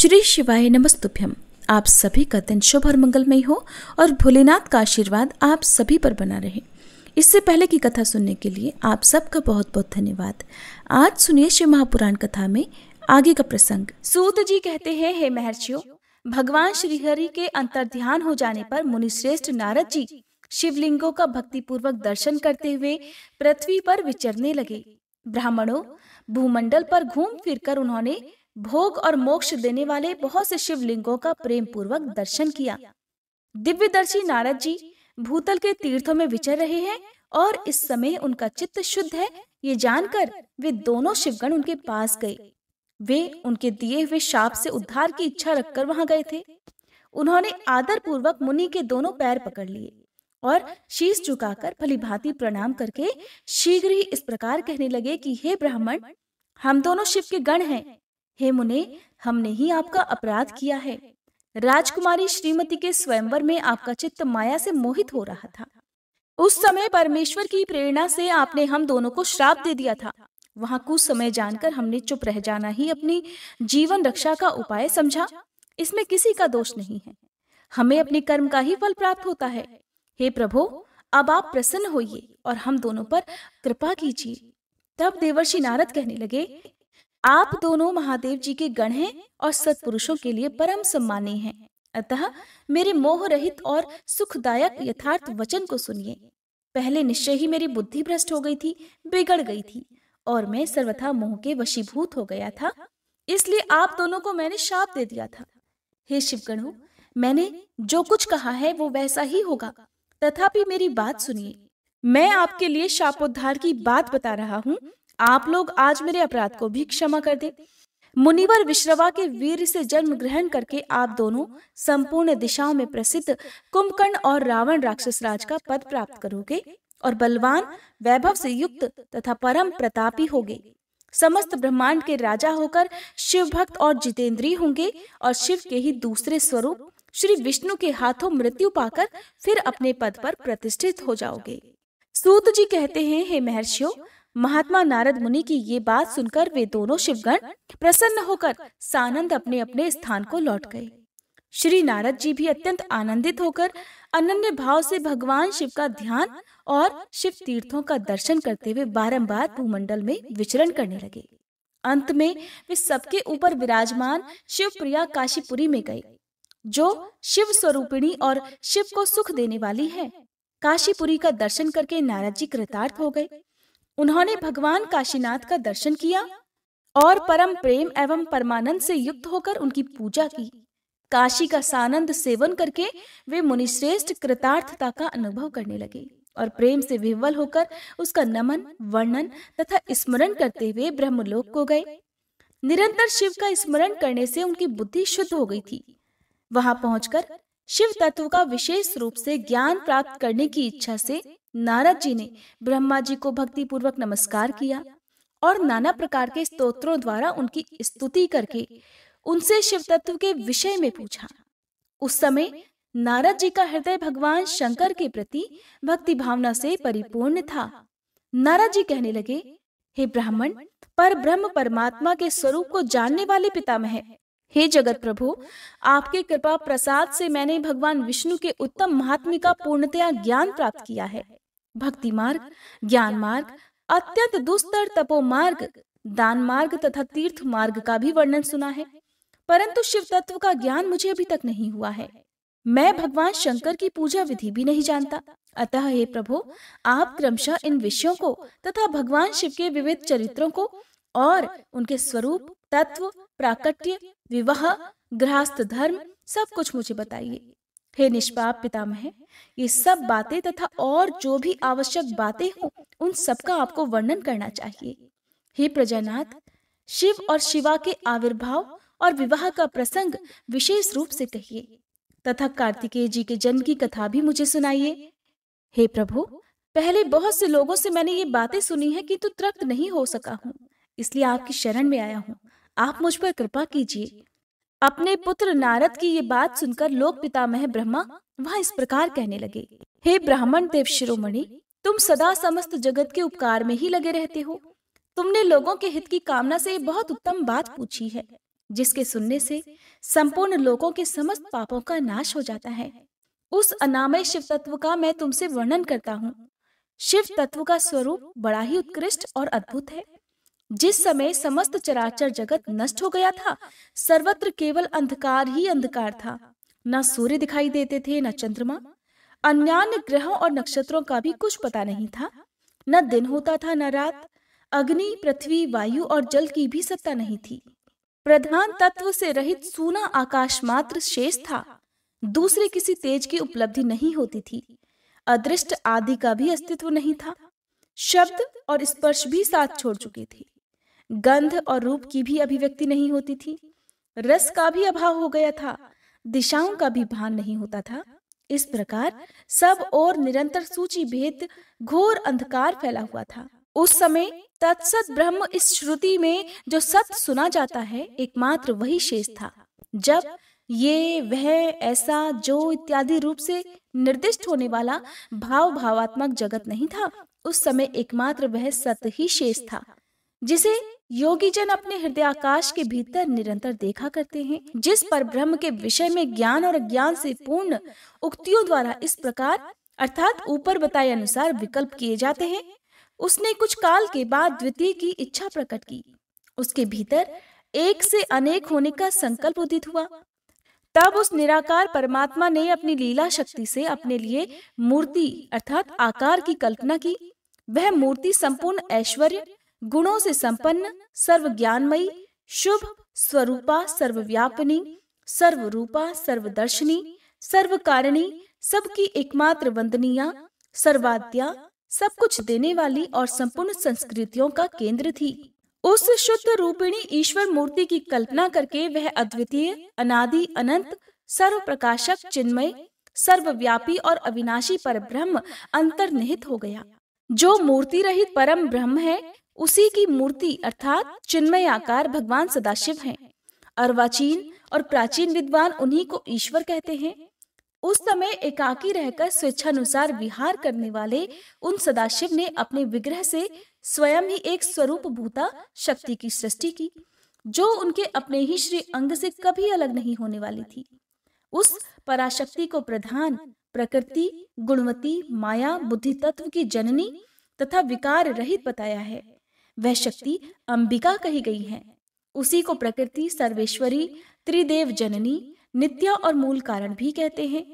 श्री शिवाय नमस्तुभ्यम आप सभी का दिन शुभ और मंगलमय हो और भोलेनाथ का आशीर्वाद आप सभी पर बना रहे इससे पहले की कथा सुनने के लिए आप सबका बहुत बहुत धन्यवाद आज सुनिए शिव महापुराण कथा में आगे का प्रसंग सूत जी कहते हैं हे महर्षियों भगवान श्रीहरि के अंतर ध्यान हो जाने पर मुनिश्रेष्ठ नारद जी शिवलिंगों का भक्तिपूर्वक दर्शन करते हुए पृथ्वी पर विचरने लगे ब्राह्मणों भूमंडल पर घूम फिरकर उन्होंने भोग और मोक्ष देने वाले बहुत से शिवलिंगों का प्रेम पूर्वक दर्शन किया दिव्यदर्शी नारद जी भूतल के तीर्थों में विचर रहे हैं और इस समय उनका चित्त शुद्ध है ये जानकर वे दोनों शिवगण उनके पास गए वे उनके दिए हुए शाप से उद्धार की इच्छा रखकर वहां गए थे उन्होंने आदर पूर्वक मुनि के दोनों पैर पकड़ लिए और शीश झुकाकर भलीभांति प्रणाम करके शीघ्र ही इस प्रकार कहने लगे कि हे ब्राह्मण हम दोनों शिव के गण हैं हे मुने हमने ही आपका अपराध किया है राजकुमारी श्रीमती के स्वयंवर में आपका चित्त माया से मोहित हो रहा था उस समय परमेश्वर की प्रेरणा से आपने हम दोनों को श्राप दे दिया था वहां कुछ समय जानकर हमने चुप रह जाना ही अपनी जीवन रक्षा का उपाय समझा इसमें किसी का दोष नहीं है हमें अपने कर्म का ही फल प्राप्त होता है हे प्रभु अब आप प्रसन्न होइए और हम दोनों पर कृपा कीजिए तब देवर्षि नारद कहने लगे आप दोनों महादेव जी के गण हैं और सत्पुरुषों के लिए परम सम्मानी हैं अतः मेरे मोह रहित और सुखदायक यथार्थ वचन को सुनिए पहले निश्चय ही मेरी बुद्धि भ्रष्ट हो गई थी बिगड़ गई थी और मैं सर्वथा मोह के वशीभूत हो गया था इसलिए आप दोनों को मैंने शाप दे दिया था हे शिवगणु मैंने जो कुछ कहा है वो वैसा ही होगा तथापि मेरी बात सुनिए मैं आपके लिए शापोद्धार की बात बता रहा हूँ आप लोग आज मेरे अपराध को भी क्षमा कर दे मुनिवर विश्रवा के वीर से जन्म ग्रहण करके आप दोनों संपूर्ण दिशाओं में प्रसिद्ध कुंभकर्ण और रावण राक्षस राज का पद प्राप्त करोगे और बलवान वैभव से युक्त तथा परम प्रतापी होगे समस्त ब्रह्मांड के राजा होकर शिव भक्त और जितेंद्री होंगे और शिव के ही दूसरे स्वरूप श्री विष्णु के हाथों मृत्यु पाकर फिर अपने पद पर प्रतिष्ठित हो जाओगे सूत जी कहते हैं हे महर्षियों महात्मा नारद मुनि की ये बात सुनकर वे दोनों शिवगण प्रसन्न होकर सानंद अपने अपने स्थान को लौट गए श्री नारद जी भी अत्यंत आनंदित होकर अनन्य भाव से भगवान शिव का ध्यान और शिव तीर्थों का दर्शन करते हुए बारंबार भूमंडल में विचरण करने लगे अंत में वे सबके ऊपर विराजमान शिव प्रिया काशीपुरी में गए जो शिव स्वरूपिणी और शिव को सुख देने वाली है काशीपुरी का दर्शन करके नारद जी कृतार्थ हो गए उन्होंने भगवान काशीनाथ का दर्शन किया और परम प्रेम एवं परमानंद से युक्त होकर उनकी पूजा की काशी का सानंद सेवन करके वे मुनिश्रेष्ठ कृतार्थता का अनुभव करने लगे और प्रेम से विह्वल होकर उसका नमन वर्णन तथा स्मरण करते हुए ब्रह्मलोक को गए निरंतर शिव का स्मरण करने से उनकी बुद्धि शुद्ध हो गई थी वहां पहुंचकर शिव तत्व का विशेष रूप से ज्ञान प्राप्त करने की इच्छा से नारद जी ने ब्रह्मा जी को भक्ति पूर्वक नमस्कार किया और नाना प्रकार के स्तोत्रों द्वारा उनकी स्तुति करके उनसे शिव तत्व के विषय में पूछा उस समय नारद जी का हृदय भगवान शंकर के प्रति भक्ति भावना से परिपूर्ण था नारद जी कहने लगे हे ब्राह्मण पर ब्रह्म परमात्मा के स्वरूप को जानने वाले पितामह हे जगत प्रभु आपके कृपा प्रसाद से मैंने भगवान विष्णु के उत्तम महात्म्य का पूर्णतया ज्ञान प्राप्त किया है भक्ति मार्ग ज्ञान मार्ग अत्यंत दुस्तर तपो मार्ग दान मार्ग तथा तीर्थ मार्ग का भी वर्णन सुना है परंतु शिव तत्व का ज्ञान मुझे अभी तक नहीं हुआ है मैं भगवान शंकर की पूजा विधि भी नहीं जानता अतः हे प्रभु आप क्रमशः इन विषयों को तथा भगवान शिव के विविध चरित्रों को और उनके स्वरूप तत्व प्राकट्य विवाह गृहस्थ धर्म सब कुछ मुझे बताइए हे निष्पाप पितामह ये सब बातें तथा और जो भी आवश्यक बातें हों उन सबका आपको वर्णन करना चाहिए हे प्रजानाथ शिव और शिवा के आविर्भाव और विवाह का प्रसंग विशेष रूप से कहिए तथा कार्तिकेय जी के जन्म की कथा भी मुझे सुनाइए हे प्रभु पहले बहुत से लोगों से मैंने ये बातें सुनी है कि तू तृप्त नहीं हो सका हूँ इसलिए आपकी शरण में आया हूँ आप मुझ पर कृपा कीजिए अपने पुत्र नारद की ये बात सुनकर लोक पितामह ब्रह्मा वह इस प्रकार कहने लगे हे ब्राह्मण देव शिरोमणि तुम सदा समस्त जगत के उपकार में ही लगे रहते हो तुमने लोगों के हित की कामना से बहुत उत्तम बात पूछी है जिसके सुनने से संपूर्ण लोगों के समस्त पापों का नाश हो जाता है उस अनामय शिव तत्व का मैं तुमसे वर्णन करता हूँ शिव तत्व का स्वरूप बड़ा ही उत्कृष्ट और अद्भुत है जिस समय समस्त चराचर जगत नष्ट हो गया था सर्वत्र केवल अंधकार ही अंधकार था न सूर्य दिखाई देते थे न चंद्रमा अन्य ग्रहों और नक्षत्रों का भी कुछ पता नहीं था न दिन होता था न रात अग्नि पृथ्वी वायु और जल की भी सत्ता नहीं थी प्रधान तत्व से रहित सूना आकाश मात्र शेष था दूसरे किसी तेज की उपलब्धि नहीं होती थी अदृष्ट आदि का भी अस्तित्व नहीं था शब्द और स्पर्श भी साथ छोड़ चुके थे गंध और रूप की भी अभिव्यक्ति नहीं होती थी रस का भी अभाव हो गया था दिशाओं का भी भान नहीं होता था इस प्रकार सब और निरंतर सूची भेद घोर अंधकार फैला हुआ था उस समय तत्सत ब्रह्म इस श्रुति में जो सत सुना जाता है एकमात्र वही शेष था जब ये वह ऐसा जो इत्यादि रूप से निर्दिष्ट होने वाला भाव भावात्मक जगत नहीं था उस समय एकमात्र वह सत ही शेष था जिसे योगी जन अपने हृदय आकाश के भीतर निरंतर देखा करते हैं जिस पर ब्रह्म के विषय में ज्ञान और ज्ञान से पूर्ण उक्तियों द्वारा इस प्रकार अर्थात ऊपर बताए अनुसार विकल्प किए जाते हैं उसने कुछ काल के बाद द्वितीय की इच्छा प्रकट की उसके भीतर एक से अनेक होने का संकल्प उदित हुआ तब उस निराकार परमात्मा ने अपनी लीला शक्ति से अपने लिए मूर्ति अर्थात आकार की कल्पना की वह मूर्ति संपूर्ण ऐश्वर्य गुणों से संपन्न सर्व ज्ञानमयी शुभ स्वरूपा सर्वव्यापनी सर्व रूपा सर्वदर्शनी सर्व कारिणी सबकी एकमात्र वंदनीय सर्वाद्या सब कुछ देने वाली और संपूर्ण संस्कृतियों का केंद्र थी उस शुद्ध रूपिणी ईश्वर मूर्ति की कल्पना करके वह अद्वितीय अनादि अनंत सर्व प्रकाशक चिन्मय सर्वव्यापी और अविनाशी पर ब्रह्म अंतर्निहित हो गया जो मूर्ति रहित परम ब्रह्म है उसी की मूर्ति अर्थात चिन्मय आकार भगवान सदाशिव हैं। अर्वाचीन और प्राचीन विद्वान उन्हीं को ईश्वर कहते हैं उस समय एकाकी रहकर स्वेच्छानुसार विहार करने वाले उन सदाशिव ने अपने विग्रह से स्वयं ही एक स्वरूप भूता शक्ति की सृष्टि की जो उनके अपने ही श्री अंग से कभी अलग नहीं होने वाली थी उस पराशक्ति को प्रधान प्रकृति गुणवती माया बुद्धि तत्व की जननी तथा विकार रहित बताया है वह शक्ति अंबिका कही गई है उसी को प्रकृति सर्वेश्वरी त्रिदेव जननी नित्या और मूल कारण भी कहते हैं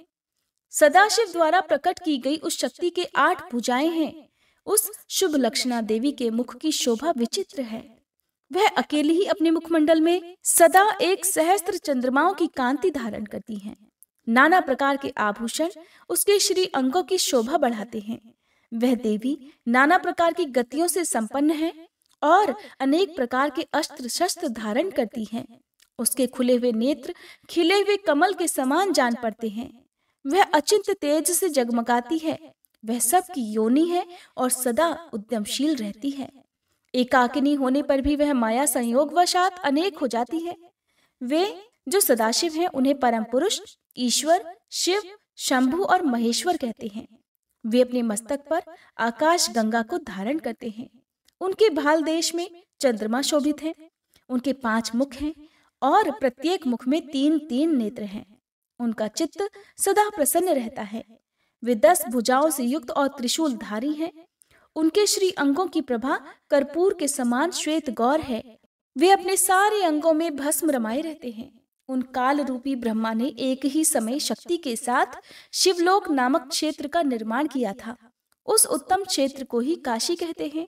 सदाशिव द्वारा प्रकट की गई उस शक्ति के आठ भुजाएं हैं उस शुभ लक्षणा देवी के मुख की शोभा विचित्र है वह अकेली ही अपने मुखमंडल में सदा एक सहस्त्र चंद्रमाओं की कांति धारण करती हैं। नाना प्रकार के आभूषण उसके श्री अंगों की शोभा बढ़ाते हैं वह देवी नाना प्रकार की गतियों से संपन्न है और अनेक प्रकार के अस्त्र शस्त्र धारण करती हैं उसके खुले हुए नेत्र खिले हुए कमल के समान जान पड़ते हैं वह अचिंत तेज से जगमगाती है वह सब की योनि है और सदा उद्यमशील रहती है एकाकिनी होने पर भी वह माया संयोग वशात अनेक हो जाती है वे जो सदाशिव हैं उन्हें परम पुरुष ईश्वर शिव शंभु और महेश्वर कहते हैं वे अपने मस्तक पर आकाश गंगा को धारण करते हैं उनके भाल देश में चंद्रमा शोभित है उनके पांच मुख हैं और प्रत्येक मुख में तीन तीन नेत्र हैं उनका चित्त सदा प्रसन्न रहता है वे दस भुजाओं से युक्त और त्रिशूलधारी हैं उनके श्री अंगों की प्रभा कर्पूर के समान श्वेत गौर है वे अपने सारे अंगों में भस्म रमाए रहते हैं उन काल रूपी ब्रह्मा ने एक ही समय शक्ति के साथ शिवलोक नामक क्षेत्र का निर्माण किया था उस उत्तम क्षेत्र को ही काशी कहते हैं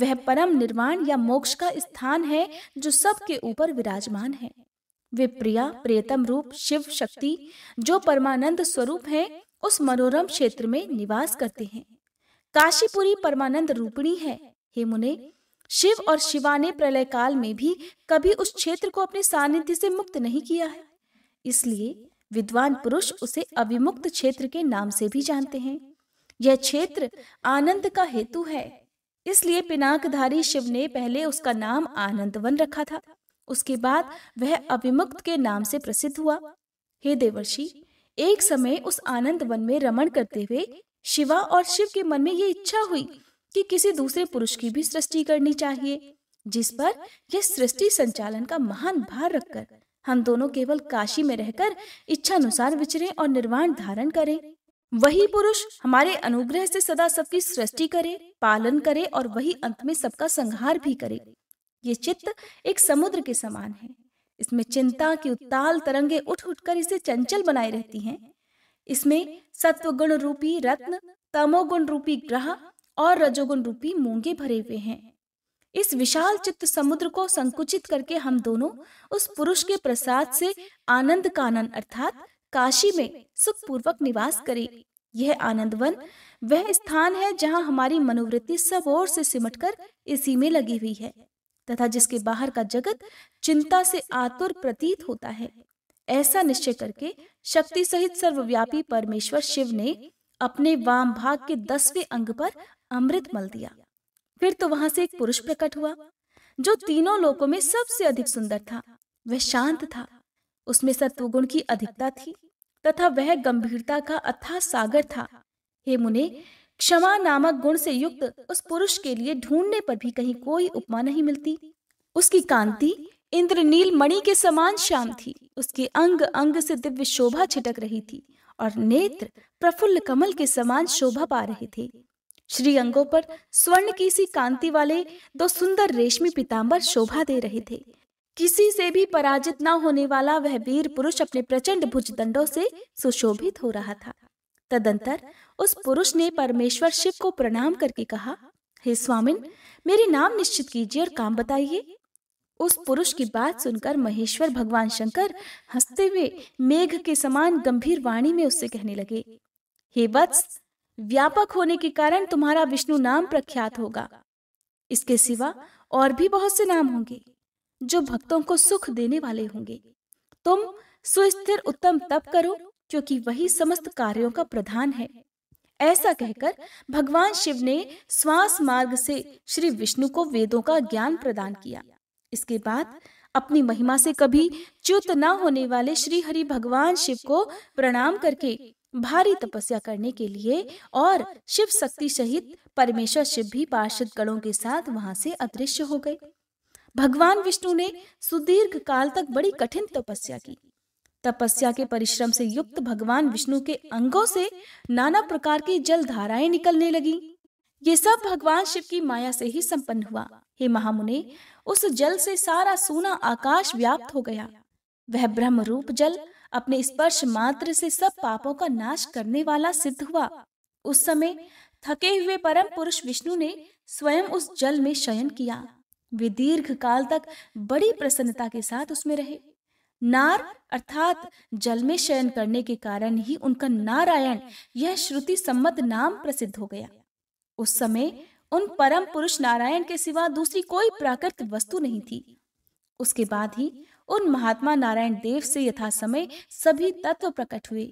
वह परम निर्वाण या मोक्ष का स्थान है जो सबके ऊपर विराजमान है वे प्रिया प्रियतम रूप शिव शक्ति जो परमानंद स्वरूप है उस मनोरम क्षेत्र में निवास करते हैं काशीपुरी परमानंद रूपिणी है हे मुने शिव और शिवा ने प्रलय काल में भी कभी उस क्षेत्र को अपने सानिध्य से मुक्त नहीं किया है इसलिए विद्वान पुरुष उसे अभिमुक्त क्षेत्र के नाम से भी जानते हैं यह क्षेत्र आनंद का हेतु है इसलिए पिनाकधारी शिव ने पहले उसका नाम आनंदवन रखा था उसके बाद वह अभिमुक्त के नाम से प्रसिद्ध हुआ हे देवर्षि एक समय उस आनंद वन में रमण करते हुए शिवा और शिव के मन में ये इच्छा हुई कि किसी दूसरे पुरुष की भी सृष्टि करनी चाहिए जिस पर यह सृष्टि संचालन का महान भार रखकर हम दोनों केवल काशी में रहकर इच्छा अनुसार विचरें और निर्वाण धारण करें वही पुरुष हमारे अनुग्रह से सदा सबकी सृष्टि करे पालन करे और वही अंत में सबका संहार भी करे ये चित्त एक समुद्र के समान है इसमें चिंता की उत्ताल तरंगे उठ उठकर इसे चंचल बनाए रहती हैं। इसमें गुण रूपी रत्न तमोगुण रूपी ग्रह और रजोगुण रूपी मूंगे भरे हुए हैं इस विशाल चित्त समुद्र को संकुचित करके हम दोनों उस पुरुष के प्रसाद से आनंद कानन अर्थात काशी में सुखपूर्वक निवास करे यह आनंदवन वह स्थान है जहाँ हमारी मनोवृत्ति सब ओर से कर इसी में लगी हुई है तथा जिसके बाहर का जगत चिंता से आतुर प्रतीत होता है ऐसा निश्चय करके शक्ति सहित सर्वव्यापी परमेश्वर शिव ने अपने वाम भाग के दसवें अंग पर अमृत मल दिया फिर तो वहां से एक पुरुष प्रकट हुआ जो तीनों लोकों में सबसे अधिक सुंदर था वह शांत था उसमें सत्वगुण की अधिकता थी तथा वह गंभीरता का अथाह सागर था हे मुने क्षमा नामक गुण से युक्त उस पुरुष के लिए ढूंढने पर भी कहीं कोई उपमा नहीं मिलती उसकी कांति इंद्रनील मणि के समान श्याम थी उसके अंग अंग से दिव्य शोभा छिटक रही थी और नेत्र प्रफुल्ल कमल के समान शोभा पा रहे थे श्री अंगों पर स्वर्ण की सी कांति वाले दो सुंदर रेशमी पिताम्बर शोभा दे रहे थे किसी से भी पराजित न होने वाला वह वीर पुरुष अपने प्रचंड भुज दंडो से सुशोभित हो रहा था तदंतर उस पुरुष ने परमेश्वर शिव को प्रणाम करके कहा हे स्वामिन मेरे नाम निश्चित कीजिए और काम बताइए उस पुरुष की बात सुनकर महेश्वर भगवान शंकर हंसते हुए मेघ के समान गंभीर वाणी में उससे कहने लगे हे वत्स व्यापक होने के कारण तुम्हारा विष्णु नाम प्रख्यात होगा इसके सिवा और भी बहुत से नाम होंगे जो भक्तों को सुख देने वाले होंगे तुम सुस्थिर उत्तम तप करो क्योंकि वही समस्त कार्यों का प्रधान है ऐसा कहकर भगवान शिव ने श्वास मार्ग से श्री विष्णु को वेदों का ज्ञान प्रदान किया इसके बाद अपनी महिमा से कभी च्युत न होने वाले श्री हरि भगवान शिव को प्रणाम करके भारी तपस्या करने के लिए और शिव शक्ति सहित परमेश्वर शिव भी पार्षद गणों के साथ वहां से अदृश्य हो गए भगवान विष्णु ने सुदीर्घ काल तक बड़ी कठिन तपस्या की तपस्या के परिश्रम से युक्त भगवान विष्णु के अंगों से नाना प्रकार की जल धाराएं निकलने लगी ये सब भगवान शिव की माया से ही संपन्न हुआ हे महामुने उस जल से सारा सोना आकाश व्याप्त हो गया वह ब्रह्म रूप जल अपने स्पर्श मात्र से सब पापों का नाश करने वाला सिद्ध हुआ उस समय थके हुए परम पुरुष विष्णु ने स्वयं उस जल में शयन किया वे दीर्घ काल तक बड़ी प्रसन्नता के साथ उसमें रहे नार अर्थात जल में शयन करने के कारण ही उनका नारायण यह श्रुति सम्मत नाम प्रसिद्ध हो गया उस समय उन परम पुरुष नारायण के सिवा दूसरी कोई प्राकृतिक वस्तु नहीं थी उसके बाद ही उन महात्मा नारायण देव से यथा समय सभी तत्व प्रकट हुए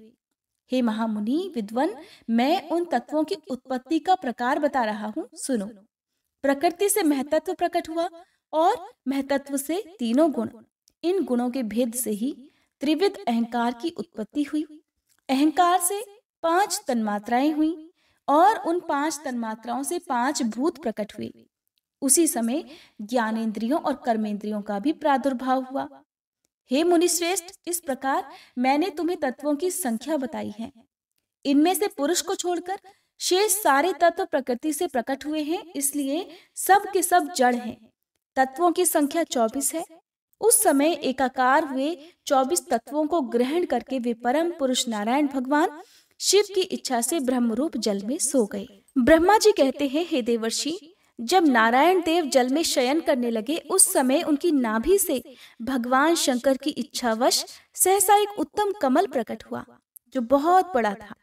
हे महामुनि विद्वन मैं उन तत्वों की उत्पत्ति का प्रकार बता रहा हूँ सुनो प्रकृति से महतत्व प्रकट हुआ और महतत्व से तीनों गुण इन गुणों के भेद से ही त्रिविध अहंकार की उत्पत्ति हुई अहंकार से पांच तन्मात्राएं हुई और उन पांच तन्मात्राओं से पांच भूत प्रकट हुए उसी समय ज्ञानेंद्रियों और कर्मेंद्रियों का भी प्रादुर्भाव हुआ हे मुनिश्रेष्ठ इस प्रकार मैंने तुम्हें तत्वों की संख्या बताई है इनमें से पुरुष को छोड़कर शेष सारे तत्व प्रकृति से प्रकट हुए हैं इसलिए सब के सब जड़ हैं तत्वों की संख्या चौबीस है उस समय एकाकार हुए चौबीस तत्वों को ग्रहण करके वे परम पुरुष नारायण भगवान शिव की इच्छा से ब्रह्म रूप जल में सो गए ब्रह्मा जी कहते हैं हे देवर्षि जब नारायण देव जल में शयन करने लगे उस समय उनकी नाभि से भगवान शंकर की इच्छावश सहसा एक उत्तम कमल प्रकट हुआ जो बहुत बड़ा था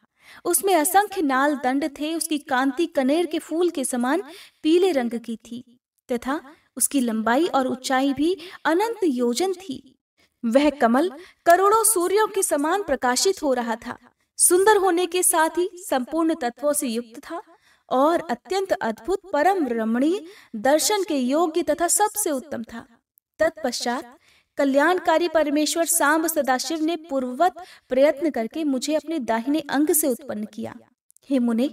उसमें असंख्य नाल दंड थे उसकी कांति कनेर के फूल के समान पीले रंग की थी तथा उसकी लंबाई और ऊंचाई भी अनंत योजन थी वह कमल करोड़ों सूर्यों के समान प्रकाशित हो रहा था सुंदर होने के साथ ही संपूर्ण तत्वों से युक्त था और अत्यंत अद्भुत परम रमणीय दर्शन के योग्य तथा सबसे उत्तम था तत्पश्चात कल्याणकारी परमेश्वर सांब सदाशिव ने पूर्ववत प्रयत्न करके मुझे अपने दाहिने अंग से उत्पन्न किया हे मुने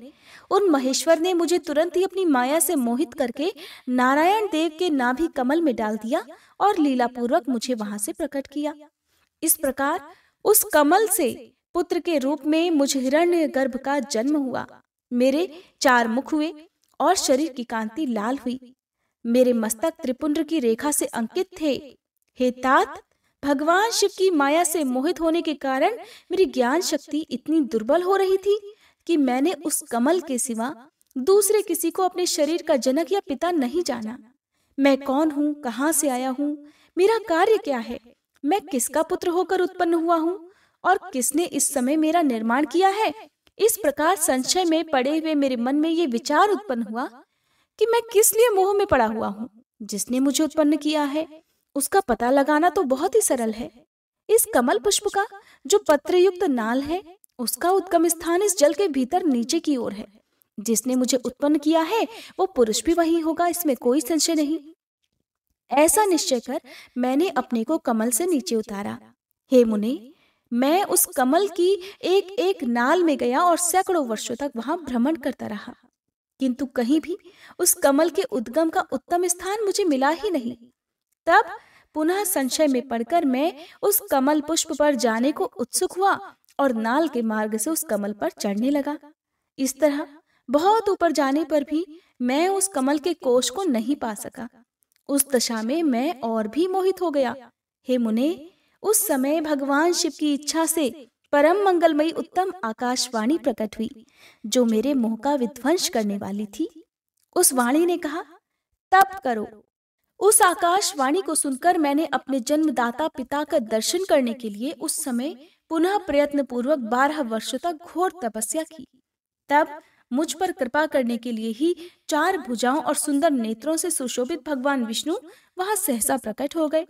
उन महेश्वर ने मुझे तुरंत ही अपनी माया से मोहित करके नारायण देव के नाभि कमल में डाल दिया और लीला पूर्वक मुझे वहां से प्रकट किया इस प्रकार उस कमल से पुत्र के रूप में मुझ हिरण्य गर्भ का जन्म हुआ मेरे चार मुख हुए और शरीर की कांति लाल हुई मेरे मस्तक त्रिपुंड की रेखा से अंकित थे हे तात भगवान शिव की माया से मोहित होने के कारण मेरी ज्ञान शक्ति इतनी दुर्बल हो रही थी कि मैंने उस कमल के सिवा दूसरे किसी को अपने शरीर का जनक या पिता नहीं जाना मैं कौन हूँ कहाँ से आया हूँ मेरा कार्य क्या है मैं किसका पुत्र होकर उत्पन्न हुआ हूँ और किसने इस समय मेरा निर्माण किया है इस प्रकार संशय में पड़े हुए मेरे मन में ये विचार उत्पन्न हुआ कि मैं किस लिए मोह में पड़ा हुआ हूँ जिसने मुझे उत्पन्न किया है उसका पता लगाना तो बहुत ही सरल है इस कमल पुष्प का जो पत्र युक्त नाल है उसका उद्गम स्थान इस जल के भीतर नीचे की ओर है जिसने मुझे उत्पन्न किया है वो पुरुष भी वही होगा इसमें कोई संशय नहीं ऐसा निश्चय कर मैंने अपने को कमल से नीचे उतारा हे मुनि मैं उस कमल की एक एक नाल में गया और सैकड़ों वर्षों तक वहां भ्रमण करता रहा किंतु कहीं भी उस कमल के उद्गम का उत्तम स्थान मुझे मिला ही नहीं तब पुनः संशय में पड़कर मैं उस कमल पुष्प पर जाने को उत्सुक हुआ और नाल के मार्ग से उस कमल पर चढ़ने लगा इस तरह बहुत ऊपर जाने पर भी मैं उस कमल के कोष को नहीं पा सका उस दशा में मैं और भी मोहित हो गया हे मुने उस समय भगवान शिव की इच्छा से परम मंगलमयी उत्तम आकाशवाणी प्रकट हुई जो मेरे मोह का विध्वंस करने वाली थी उस वाणी ने कहा तप करो उस आकाशवाणी को सुनकर मैंने अपने जन्मदाता पिता का दर्शन करने के लिए उस समय पुनः प्रयत्न पूर्वक बारह वर्षों तक घोर तपस्या की तब मुझ पर कृपा करने के लिए ही चार भुजाओं और सुंदर नेत्रों से सुशोभित भगवान विष्णु वहां सहसा प्रकट हो गए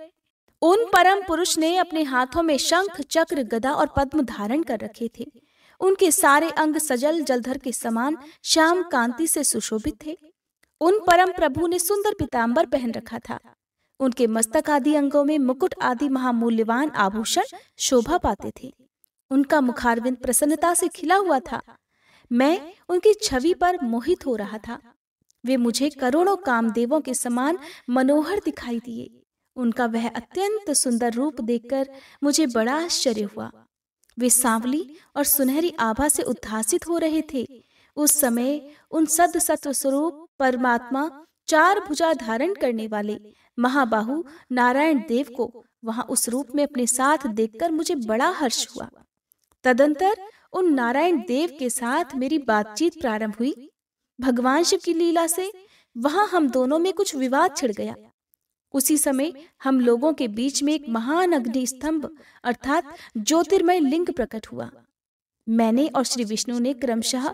उन परम पुरुष ने अपने हाथों में शंख चक्र गदा और पद्म धारण कर रखे थे उनके सारे अंग सजल जलधर के समान श्याम कांति से सुशोभित थे उन परम प्रभु ने सुंदर पीताम्बर पहन रखा था उनके मस्तक आदि अंगों में मुकुट आदि महामूल्यवान आभूषण शोभा पाते थे उनका मुखारविंद प्रसन्नता से खिला हुआ था मैं उनकी छवि पर मोहित हो रहा था वे मुझे करोड़ों कामदेवों के समान मनोहर दिखाई दिए उनका वह अत्यंत सुंदर रूप देखकर मुझे बड़ा आश्चर्य हुआ वे सांवली और सुनहरी आभा से उद्धासित हो रहे थे उस समय उन सद सत्व स्वरूप परमात्मा चार भुजा धारण करने वाले महाबाहु नारायण देव को वहां उस रूप में अपने साथ देखकर मुझे बड़ा हर्ष हुआ तदंतर उन नारायण देव के साथ मेरी बातचीत प्रारंभ हुई भगवान शिव की लीला से वहां हम दोनों में कुछ विवाद छिड़ गया उसी समय हम लोगों के बीच में एक महान अग्नि स्तंभ अर्थात ज्योतिर्मय लिंग प्रकट हुआ मैंने और श्री विष्णु ने क्रमशः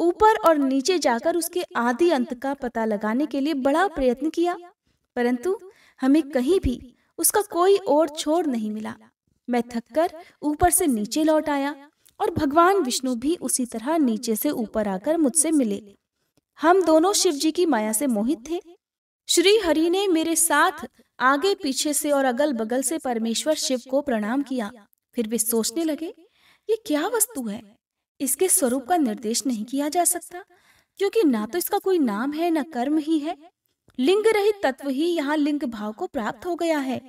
ऊपर और नीचे जाकर उसके आदि अंत का पता लगाने के लिए बड़ा प्रयत्न किया परंतु हमें कहीं भी उसका कोई और छोर नहीं मिला मैं थककर ऊपर से नीचे लौट आया और भगवान विष्णु भी उसी तरह नीचे से ऊपर आकर मुझसे मिले हम दोनों शिव जी की माया से मोहित थे श्री हरि ने मेरे साथ आगे पीछे से और अगल बगल से परमेश्वर शिव को प्रणाम किया फिर वे सोचने लगे ये क्या वस्तु है इसके स्वरूप का निर्देश नहीं किया जा सकता क्योंकि ना तो इसका कोई नाम है ना कर्म ही है लिंग रहित तत्व ही यहाँ लिंग भाव को प्राप्त हो गया है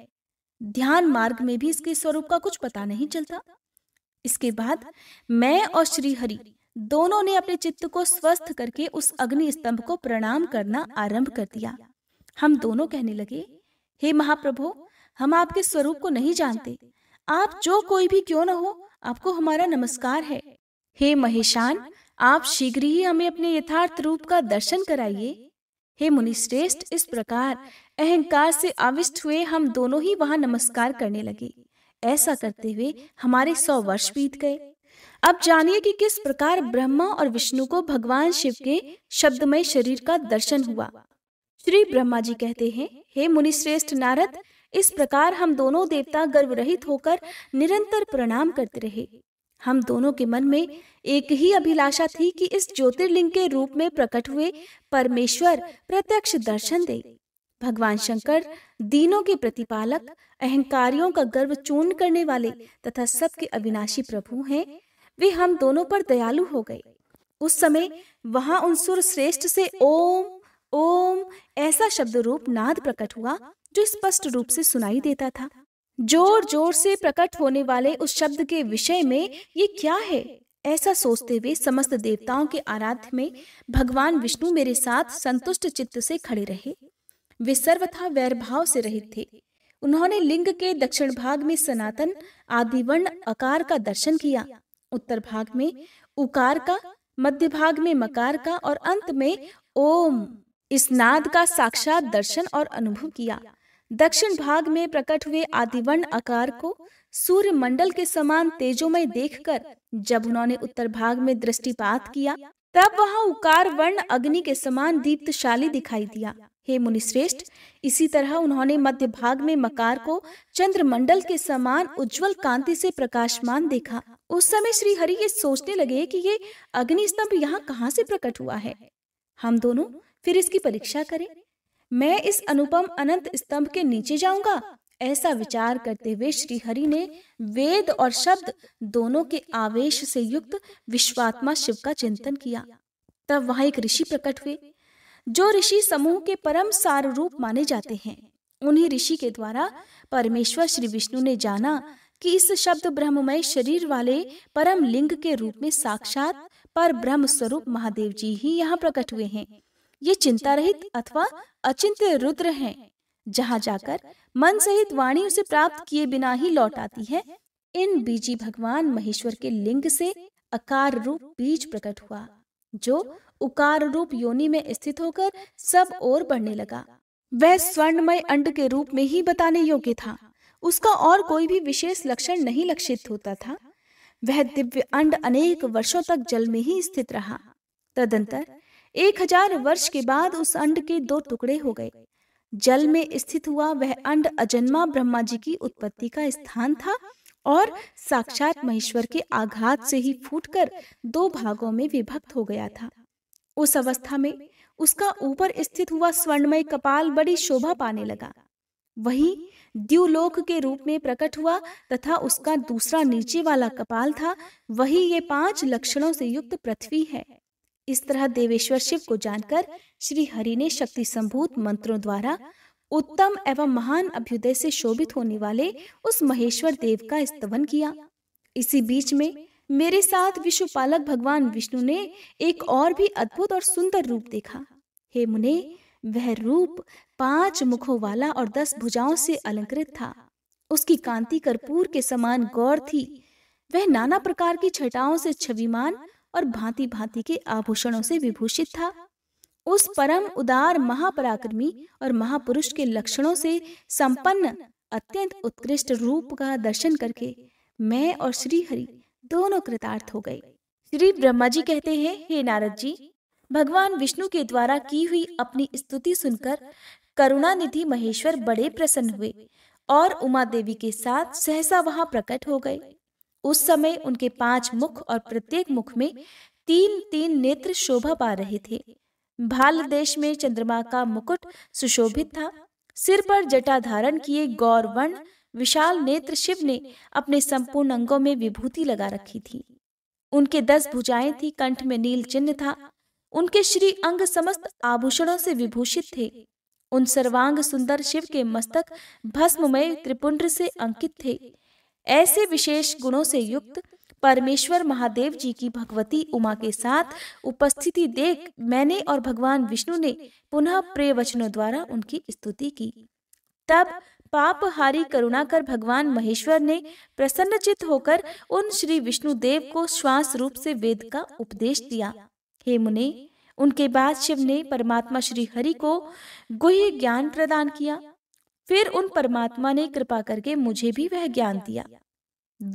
ध्यान मार्ग में भी इसके स्वरूप का कुछ पता नहीं चलता इसके बाद मैं और श्री हरि दोनों ने अपने चित्त को स्वस्थ करके उस अग्नि स्तंभ को प्रणाम करना आरंभ कर दिया हम दोनों कहने लगे हे महाप्रभु हम आपके स्वरूप को नहीं जानते आप जो कोई भी क्यों न हो आपको हमारा नमस्कार है हे महेशान आप शीघ्र ही हमें अपने यथार्थ रूप का दर्शन कराइए हे मुनिश्रेष्ठ इस प्रकार अहंकार से आविष्ट हुए हम दोनों ही वहां नमस्कार करने लगे ऐसा करते हुए हमारे सौ वर्ष बीत गए अब जानिए कि किस प्रकार ब्रह्मा और विष्णु को भगवान शिव के शब्दमय शरीर का दर्शन हुआ श्री ब्रह्मा जी कहते हैं हे मुनिश्रेष्ठ नारद इस प्रकार हम दोनों देवता गर्व रहित होकर निरंतर प्रणाम करते रहे हम दोनों के मन में एक ही अभिलाषा थी कि इस ज्योतिर्लिंग के रूप में प्रकट हुए परमेश्वर प्रत्यक्ष दर्शन दे भगवान शंकर दीनों के प्रतिपालक अहंकारियों का गर्व चूर्ण करने वाले तथा सबके अविनाशी प्रभु हैं वे हम दोनों पर दयालु हो गए उस समय वहां उन सुर श्रेष्ठ से ओम ओम ऐसा शब्द रूप नाद प्रकट हुआ जो स्पष्ट रूप से सुनाई देता था जोर जोर से प्रकट होने वाले उस शब्द के विषय में ये क्या है ऐसा सोचते हुए समस्त देवताओं के आराध्य में भगवान विष्णु मेरे साथ संतुष्ट चित्त से खड़े रहे वे सर्वथा वैर भाव से रहित थे उन्होंने लिंग के दक्षिण भाग में सनातन आदिवर्ण अकार का दर्शन किया उत्तर भाग में उकार का मध्य भाग में मकार का और अंत में ओम इस नाद का साक्षात दर्शन और अनुभव किया दक्षिण भाग में प्रकट हुए आदिवर्ण आकार को सूर्य मंडल के समान तेजोमय देखकर जब उन्होंने उत्तर भाग में दृष्टिपात किया तब वहां उकार वर्ण अग्नि के समान दीप्तशाली दिखाई दिया हे मुनिश्रेष्ठ इसी तरह उन्होंने मध्य भाग में मकार को चंद्रमंडल के समान उज्जवल कांति से प्रकाशमान देखा उस समय श्री हरि ये सोचने लगे कि ये अग्नि स्तंभ यहाँ कहाँ से प्रकट हुआ है हम दोनों फिर इसकी परीक्षा करें मैं इस अनुपम अनंत स्तंभ के नीचे जाऊंगा ऐसा विचार करते हुए श्री हरि ने वेद और शब्द दोनों के आवेश से युक्त विश्वात्मा शिव का चिंतन किया तब वहां एक ऋषि प्रकट हुए जो ऋषि समूह के परम सार रूप माने जाते हैं उन्हीं ऋषि के द्वारा परमेश्वर श्री विष्णु ने जाना कि इस शब्द ब्रह्ममय शरीर वाले परम लिंग के रूप में साक्षात पर ब्रह्म स्वरूप महादेव जी ही यहाँ प्रकट हुए हैं ये चिंता रहित अथवा अचिंत्य रुद्र हैं जहाँ जाकर मन सहित वाणी उसे प्राप्त किए बिना ही लौट आती है इन बीजी भगवान महेश्वर के लिंग से अकार रूप बीज प्रकट हुआ जो उकार रूप योनि में स्थित होकर सब ओर बढ़ने लगा वह स्वर्णमय अंड के रूप में ही बताने योग्य था उसका और कोई भी विशेष लक्षण नहीं लक्षित होता था वह दिव्य अंड अनेक वर्षों तक जल में ही स्थित रहा तदंतर एक हजार वर्ष के बाद उस अंड के दो टुकड़े हो गए जल में स्थित हुआ वह अंड अजन्मा ब्रह्मा जी की उत्पत्ति का स्थान था और साक्षात महेश्वर के आघात से ही फूटकर दो भागों में विभक्त हो गया था उस अवस्था में उसका ऊपर स्थित हुआ स्वर्णमय कपाल बड़ी शोभा पाने लगा वही द्यूलोक के रूप में प्रकट हुआ तथा उसका दूसरा नीचे वाला कपाल था वही ये पांच लक्षणों से युक्त पृथ्वी है इस तरह देवेश्वर शिव को जानकर श्री हरि ने शक्ति संभूत मंत्रों द्वारा उत्तम एवं महान अभ्युदय से शोभित होने वाले उस महेश्वर देव का स्तवन किया इसी बीच में मेरे साथ विश्वपालक भगवान विष्णु ने एक और भी अद्भुत और सुंदर रूप देखा हे मुने वह रूप पांच मुखों वाला और दस भुजाओं से अलंकृत था उसकी कांति कर्पूर के समान गौर थी वह नाना प्रकार की छटाओं से छविमान और भांति भांति के आभूषणों से विभूषित था उस परम उदार महापराक्रमी और महापुरुष के लक्षणों से संपन्न अत्यंत उत्कृष्ट रूप का दर्शन करके मैं और श्री हरि दोनों कृतार्थ हो गए श्री ब्रह्मा जी कहते हैं हे नारद जी भगवान विष्णु के द्वारा की हुई अपनी स्तुति सुनकर करुणा निधि महेश्वर बड़े प्रसन्न हुए और उमा देवी के साथ सहसा वहां प्रकट हो गए उस समय उनके पांच मुख और प्रत्येक मुख में तीन तीन नेत्र शोभा पा रहे थे भाल देश में चंद्रमा का मुकुट सुशोभित था सिर पर जटा धारण किए गौर वर्ण विशाल नेत्र शिव ने अपने संपूर्ण अंगों में विभूति लगा रखी थी उनके दस भुजाएं थी कंठ में नील चिन्ह था उनके श्री अंग समस्त आभूषणों से विभूषित थे उन सर्वांग सुंदर शिव के मस्तक भस्ममय त्रिपुंड से अंकित थे ऐसे विशेष गुणों से युक्त परमेश्वर महादेव जी की भगवती उमा के साथ उपस्थिति देख मैंने और भगवान विष्णु ने पुनः प्रिय वचनों द्वारा उनकी स्तुति की तब हारी करुणा कर भगवान महेश्वर ने प्रसन्नचित होकर उन श्री विष्णु देव को श्वास रूप से वेद का उपदेश दिया हे मुने उनके बाद शिव ने परमात्मा श्री हरि को गुह ज्ञान प्रदान किया फिर उन परमात्मा ने कृपा करके मुझे भी वह ज्ञान दिया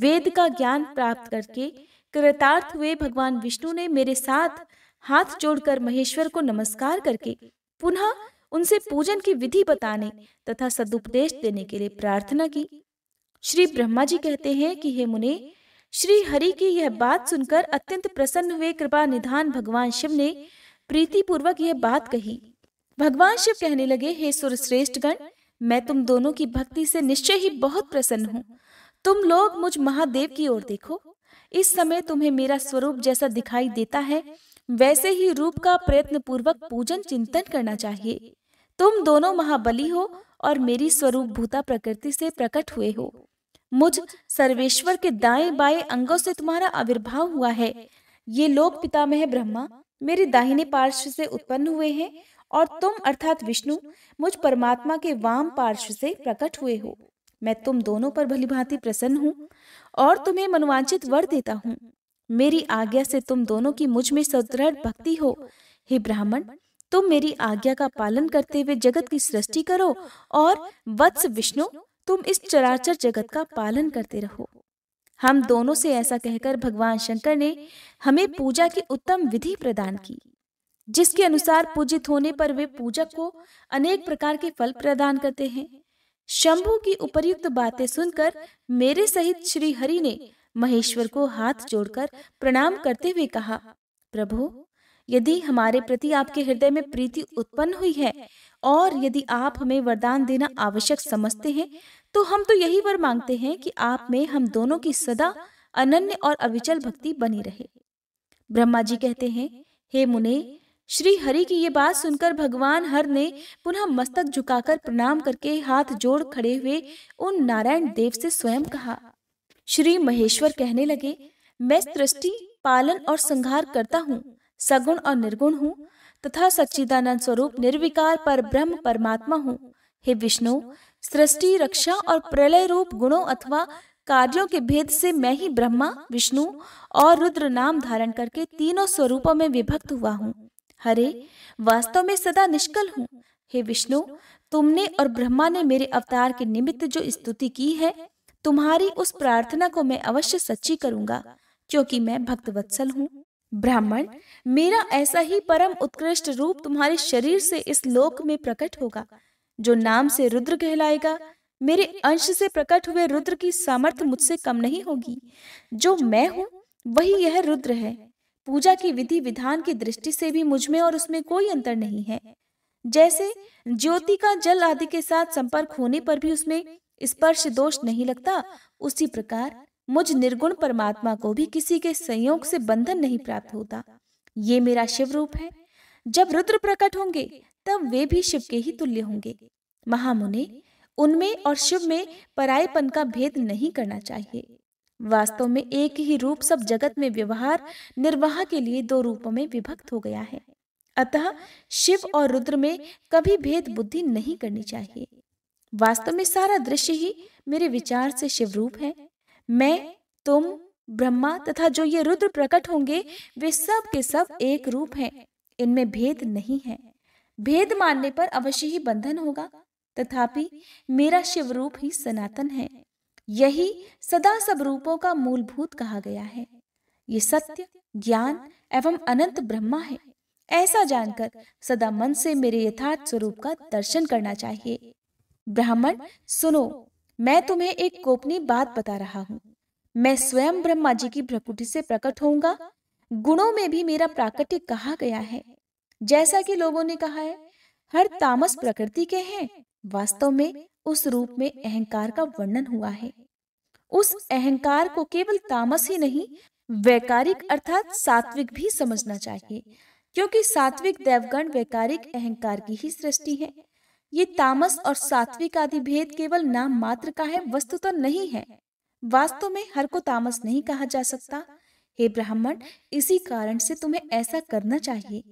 वेद का ज्ञान प्राप्त करके कृतार्थ हुए भगवान विष्णु ने मेरे साथ हाथ जोड़कर महेश्वर को नमस्कार करके पुनः उनसे पूजन की विधि बताने तथा सदुपदेश देने के लिए प्रार्थना की श्री ब्रह्मा जी कहते हैं कि हे मुने श्री हरि की यह बात सुनकर अत्यंत प्रसन्न हुए कृपा निधान भगवान शिव ने प्रीति पूर्वक यह बात कही भगवान शिव कहने लगे हे सुरश्रेष्ठ गण मैं तुम दोनों की भक्ति से निश्चय ही बहुत प्रसन्न हूँ तुम लोग मुझ महादेव की ओर देखो इस समय तुम्हें मेरा स्वरूप जैसा दिखाई देता है वैसे ही रूप का प्रयत्न पूर्वक पूजन चिंतन करना चाहिए तुम दोनों महाबली हो और मेरी स्वरूप भूता प्रकृति से प्रकट हुए हो मुझ सर्वेश्वर के दाएं बाएं अंगों से तुम्हारा आविर्भाव हुआ है ये लोक पितामह ब्रह्मा मेरे दाहिने पार्श्व से उत्पन्न हुए हैं और तुम अर्थात विष्णु मुझ परमात्मा के वाम पार्श्व से प्रकट हुए हो मैं तुम दोनों पर भलीभांति प्रसन्न हूँ और तुम्हें मनवांचित वर देता हूँ मेरी आज्ञा से तुम दोनों की मुझ में सुदृढ़ भक्ति हो हे ब्राह्मण तुम मेरी आज्ञा का पालन करते हुए जगत की सृष्टि करो और वत्स विष्णु तुम इस चराचर जगत का पालन करते रहो हम दोनों से ऐसा कहकर भगवान शंकर ने हमें पूजा की उत्तम विधि प्रदान की जिसके अनुसार पूजित होने पर वे पूजक को अनेक प्रकार के फल प्रदान करते हैं शंभु की उपर्युक्त बातें सुनकर मेरे सहित श्री हरि ने महेश्वर को हाथ जोड़कर प्रणाम करते हुए कहा प्रभु यदि हमारे प्रति आपके हृदय में प्रीति उत्पन्न हुई है और यदि आप हमें वरदान देना आवश्यक समझते हैं तो हम तो यही वर मांगते हैं कि आप में हम दोनों की सदा अनन्य और अविचल भक्ति बनी रहे ब्रह्मा जी कहते हैं हे मुने श्री हरि की ये बात सुनकर भगवान हर ने पुनः मस्तक झुकाकर प्रणाम करके हाथ जोड़ खड़े हुए उन नारायण देव से स्वयं कहा श्री महेश्वर कहने लगे मैं सृष्टि पालन और संहार करता हूँ सगुण और निर्गुण हूँ तथा सच्चिदानंद स्वरूप निर्विकार पर ब्रह्म परमात्मा हूँ हे विष्णु सृष्टि रक्षा और प्रलय रूप गुणों अथवा कार्यों के भेद से मैं ही ब्रह्मा विष्णु और रुद्र नाम धारण करके तीनों स्वरूपों में विभक्त हुआ हूँ हरे वास्तव में सदा निष्कल हूँ हे विष्णु तुमने और ब्रह्मा ने मेरे अवतार के निमित्त जो स्तुति की है तुम्हारी उस प्रार्थना को मैं अवश्य सच्ची करूंगा क्योंकि मैं वत्सल हूँ ब्राह्मण मेरा ऐसा ही परम उत्कृष्ट रूप तुम्हारे शरीर से इस लोक में प्रकट होगा जो नाम से रुद्र कहलाएगा मेरे अंश से प्रकट हुए रुद्र की सामर्थ्य मुझसे कम नहीं होगी जो मैं हूँ वही यह रुद्र है पूजा की विधि विधान की दृष्टि से भी मुझमें और उसमें कोई अंतर नहीं है जैसे ज्योति का जल आदि के साथ संपर्क होने पर भी उसमें स्पर्श दोष नहीं लगता उसी प्रकार मुझ निर्गुण परमात्मा को भी किसी के संयोग से बंधन नहीं प्राप्त होता ये मेरा शिव रूप है जब रुद्र प्रकट होंगे तब वे भी शिव के ही तुल्य होंगे महामुनि उनमें और शिव में परायपन का भेद नहीं करना चाहिए वास्तव में एक ही रूप सब जगत में व्यवहार निर्वाह के लिए दो रूपों में विभक्त हो गया है अतः शिव और रुद्र में कभी भेद बुद्धि नहीं करनी चाहिए वास्तव में सारा दृश्य ही मेरे विचार से शिव रूप है मैं तुम ब्रह्मा तथा जो ये रुद्र प्रकट होंगे वे सब के सब एक रूप हैं इनमें भेद नहीं है भेद मानने पर अवश्य ही बंधन होगा तथापि मेरा शिव रूप ही सनातन है यही सदा सब रूपों का मूलभूत कहा गया है ये सत्य ज्ञान एवं अनंत ब्रह्मा है ऐसा जानकर सदा मन से मेरे यथार्थ स्वरूप का दर्शन करना चाहिए ब्राह्मण सुनो मैं तुम्हें एक गोपनीय बात बता रहा हूँ मैं स्वयं ब्रह्मा जी की प्रकृति से प्रकट होऊंगा गुणों में भी मेरा प्राकृतिक कहा गया है जैसा कि लोगों ने कहा है हर तामस प्रकृति के हैं वास्तव में उस रूप में अहंकार का वर्णन हुआ है उस अहंकार को केवल तामस ही नहीं वैकारिक अर्थात सात्विक भी समझना चाहिए क्योंकि सात्विक देवगण वैकारिक अहंकार की ही सृष्टि है ये तामस और सात्विक आदि भेद केवल नाम मात्र का है वस्तु तो नहीं है वास्तव में हर को तामस नहीं कहा जा सकता हे ब्राह्मण इसी कारण से तुम्हें ऐसा करना चाहिए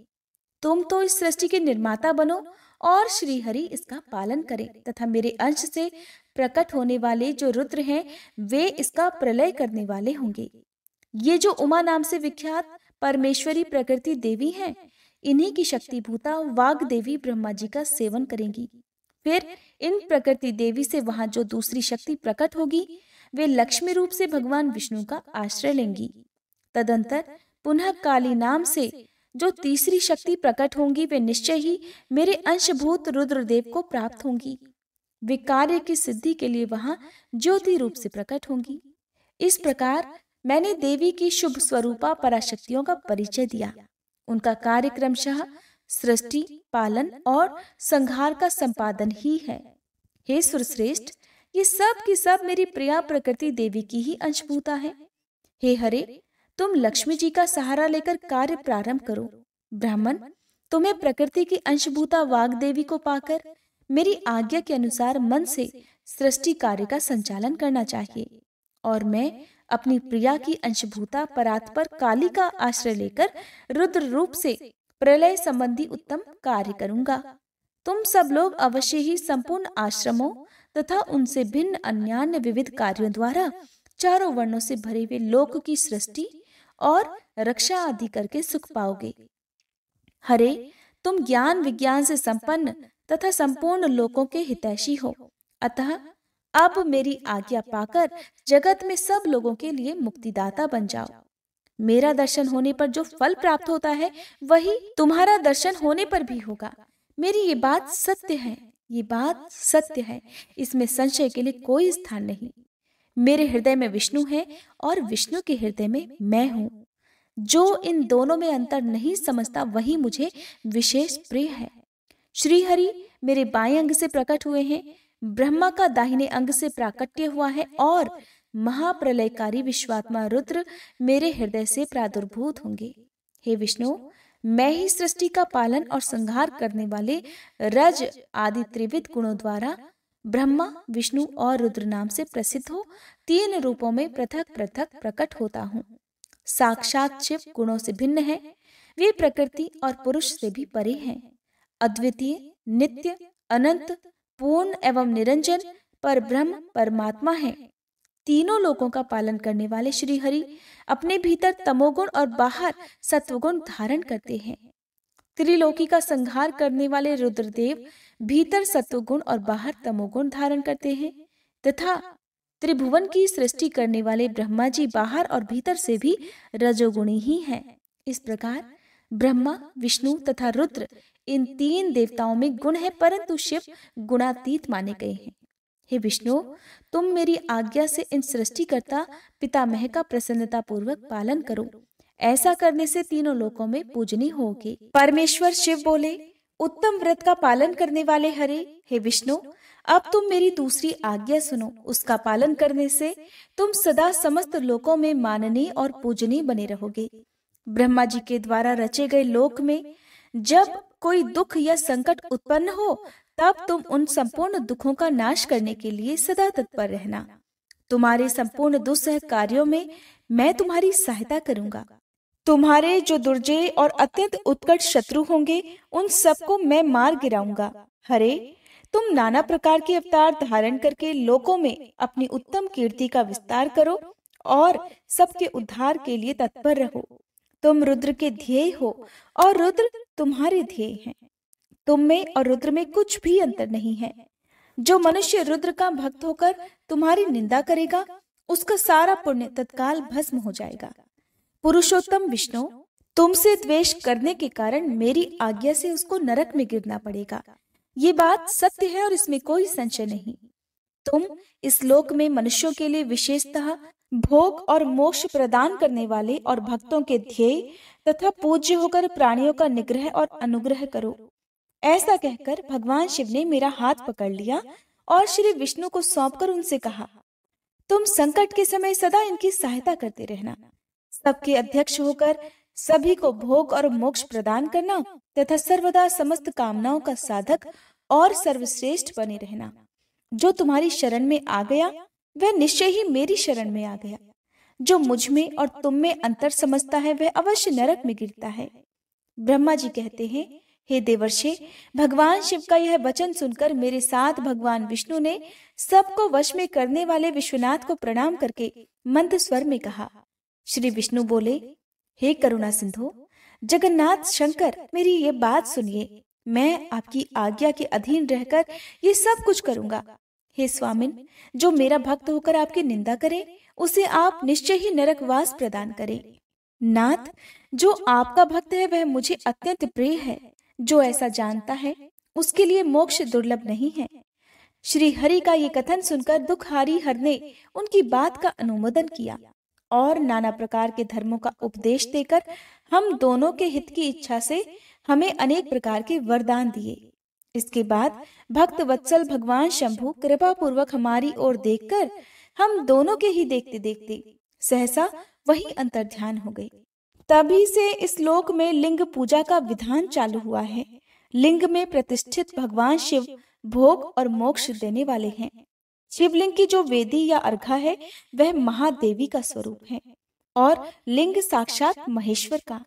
तुम तो इस सृष्टि के निर्माता बनो और श्री हरि इसका पालन करें तथा मेरे अंश से प्रकट होने वाले जो रुद्र हैं वे इसका प्रलय करने वाले होंगे ये जो उमा नाम से विख्यात परमेश्वरी प्रकृति देवी हैं इन्हीं की शक्ति भूता वाग देवी ब्रह्मा जी का सेवन करेंगी फिर इन प्रकृति देवी से वहां जो दूसरी शक्ति प्रकट होगी वे लक्ष्मी रूप से भगवान विष्णु का आश्रय लेंगी तदंतर पुनः काली नाम से जो तीसरी शक्ति प्रकट होंगी वे निश्चय ही मेरे अंशभूत रुद्रदेव को प्राप्त होंगी वे कार्य की सिद्धि के लिए वहां ज्योति रूप से प्रकट होंगी इस प्रकार मैंने देवी की शुभ स्वरूपा पराशक्तियों का परिचय दिया उनका कार्य क्रमशः सृष्टि पालन और संहार का संपादन ही है हे सुरश्रेष्ठ ये सब की सब मेरी प्रिया प्रकृति देवी की ही अंशभूता है हे हरे तुम लक्ष्मी जी का सहारा लेकर कार्य प्रारंभ करो ब्राह्मण तुम्हें प्रकृति की अंशभूता वाग देवी को पाकर मेरी आज्ञा के अनुसार मन से सृष्टि कार्य का संचालन करना चाहिए और मैं अपनी प्रिया की अंशभूता परात पर काली का आश्रय लेकर रुद्र रूप से प्रलय संबंधी उत्तम कार्य करूंगा तुम सब लोग अवश्य ही संपूर्ण आश्रमों तथा उनसे भिन्न अन्यान्य विविध कार्यों द्वारा चारों वर्णों से भरे हुए लोक की सृष्टि और रक्षा आदि करके सुख पाओगे हरे तुम ज्ञान विज्ञान से संपन्न तथा संपूर्ण लोगों के हितैषी हो अतः अब मेरी आज्ञा पाकर जगत में सब लोगों के लिए मुक्तिदाता बन जाओ मेरा दर्शन होने पर जो फल प्राप्त होता है वही तुम्हारा दर्शन होने पर भी होगा मेरी ये बात सत्य है ये बात सत्य है इसमें संशय के लिए कोई स्थान नहीं मेरे हृदय में विष्णु है और विष्णु के हृदय में मैं हूँ जो इन दोनों में अंतर नहीं समझता वही मुझे विशेष प्रिय है श्री हरि मेरे बाएं अंग से प्रकट हुए हैं ब्रह्मा का दाहिने अंग से प्राकट्य हुआ है और महाप्रलयकारी विश्वात्मा रुद्र मेरे हृदय से प्रादुर्भूत होंगे हे विष्णु मैं ही सृष्टि का पालन और संहार करने वाले रज आदि त्रिविध गुणों द्वारा ब्रह्मा विष्णु और रुद्र नाम से प्रसिद्ध हो तीन रूपों में पृथक पृथक प्रकट होता हूँ साक्षात शिव गुणों से भिन्न है वे प्रकृति और पुरुष से भी परे हैं अद्वितीय नित्य अनंत पूर्ण एवं निरंजन पर ब्रह्म परमात्मा है तीनों लोगों का पालन करने वाले श्री हरि अपने भीतर तमोगुण और बाहर सत्वगुण धारण करते हैं त्रिलोकी का संहार करने वाले रुद्रदेव भीतर सत्वगुण और बाहर तमोगुण धारण करते हैं तथा त्रिभुवन की सृष्टि करने वाले ब्रह्मा जी बाहर और भीतर से भी रजोगुणी ही हैं इस प्रकार ब्रह्मा विष्णु तथा रुद्र इन तीन देवताओं में गुण है परंतु शिव गुणातीत माने गए हैं हे विष्णु तुम मेरी आज्ञा से इन सृष्टिकर्ता पितामह का प्रसन्नता पूर्वक पालन करो ऐसा करने से तीनों लोकों में पूजनी होगी परमेश्वर शिव बोले उत्तम व्रत का पालन करने वाले हरे हे विष्णु अब तुम मेरी दूसरी आज्ञा सुनो उसका पालन करने से तुम सदा समस्त लोकों में माननीय और पूजनीय बने रहोगे ब्रह्मा जी के द्वारा रचे गए लोक में जब कोई दुख या संकट उत्पन्न हो तब तुम उन संपूर्ण दुखों का नाश करने के लिए सदा तत्पर रहना तुम्हारे संपूर्ण दुस्सह कार्यों में मैं तुम्हारी सहायता करूंगा तुम्हारे जो दुर्जय और अत्यंत उत्कट शत्रु होंगे उन सबको मैं मार गिराऊंगा हरे तुम नाना प्रकार के अवतार धारण करके लोकों में अपनी उत्तम कीर्ति का विस्तार करो और सबके उद्धार के लिए तत्पर रहो तुम रुद्र के ध्येय हो और रुद्र तुम्हारे ध्येय हैं। तुम में और रुद्र में कुछ भी अंतर नहीं है जो मनुष्य रुद्र का भक्त होकर तुम्हारी निंदा करेगा उसका सारा पुण्य तत्काल भस्म हो जाएगा पुरुषोत्तम विष्णु तुमसे द्वेष करने के कारण मेरी आज्ञा से उसको नरक में गिरना पड़ेगा ये बात सत्य है और इसमें कोई संशय नहीं तुम इस लोक में मनुष्यों के लिए विशेषतः भोग और मोक्ष प्रदान करने वाले और भक्तों के ध्येय तथा पूज्य होकर प्राणियों का निग्रह और अनुग्रह करो ऐसा कहकर भगवान शिव ने मेरा हाथ पकड़ लिया और श्री विष्णु को सौंपकर उनसे कहा तुम संकट के समय सदा इनकी सहायता करते रहना सबके अध्यक्ष होकर सभी को भोग और मोक्ष प्रदान करना तथा सर्वदा समस्त कामनाओं का साधक और सर्वश्रेष्ठ बने रहना जो तुम्हारी शरण में आ गया वह निश्चय ही मेरी शरण में आ गया जो मुझ में और तुम में अंतर समझता है वह अवश्य नरक में गिरता है ब्रह्मा जी कहते हैं हे देवर्षे भगवान शिव का यह वचन सुनकर मेरे साथ भगवान विष्णु ने सबको वश में करने वाले विश्वनाथ को प्रणाम करके मंद स्वर में कहा श्री विष्णु बोले हे करुणा सिंधु जगन्नाथ शंकर मेरी ये बात सुनिए मैं आपकी आज्ञा के अधीन रहकर ये सब कुछ करूंगा हे स्वामिन जो मेरा भक्त होकर आपकी निंदा करे उसे आप निश्चय ही नरकवास प्रदान करें नाथ जो आपका भक्त है वह मुझे अत्यंत प्रिय है जो ऐसा जानता है उसके लिए मोक्ष दुर्लभ नहीं है श्री हरि का ये कथन सुनकर दुखहारी हर ने उनकी बात का अनुमोदन किया और नाना प्रकार के धर्मों का उपदेश देकर हम दोनों के हित की इच्छा से हमें अनेक प्रकार के वरदान दिए इसके बाद भक्त वत्सल भगवान शंभु कृपा पूर्वक हमारी ओर देखकर हम दोनों के ही देखते देखते सहसा वही अंतर ध्यान हो गई तभी से इस लोक में लिंग पूजा का विधान चालू हुआ है लिंग में प्रतिष्ठित भगवान शिव भोग और मोक्ष देने वाले हैं शिवलिंग की जो वेदी या अर्घा है वह महादेवी का स्वरूप है और लिंग साक्षात महेश्वर का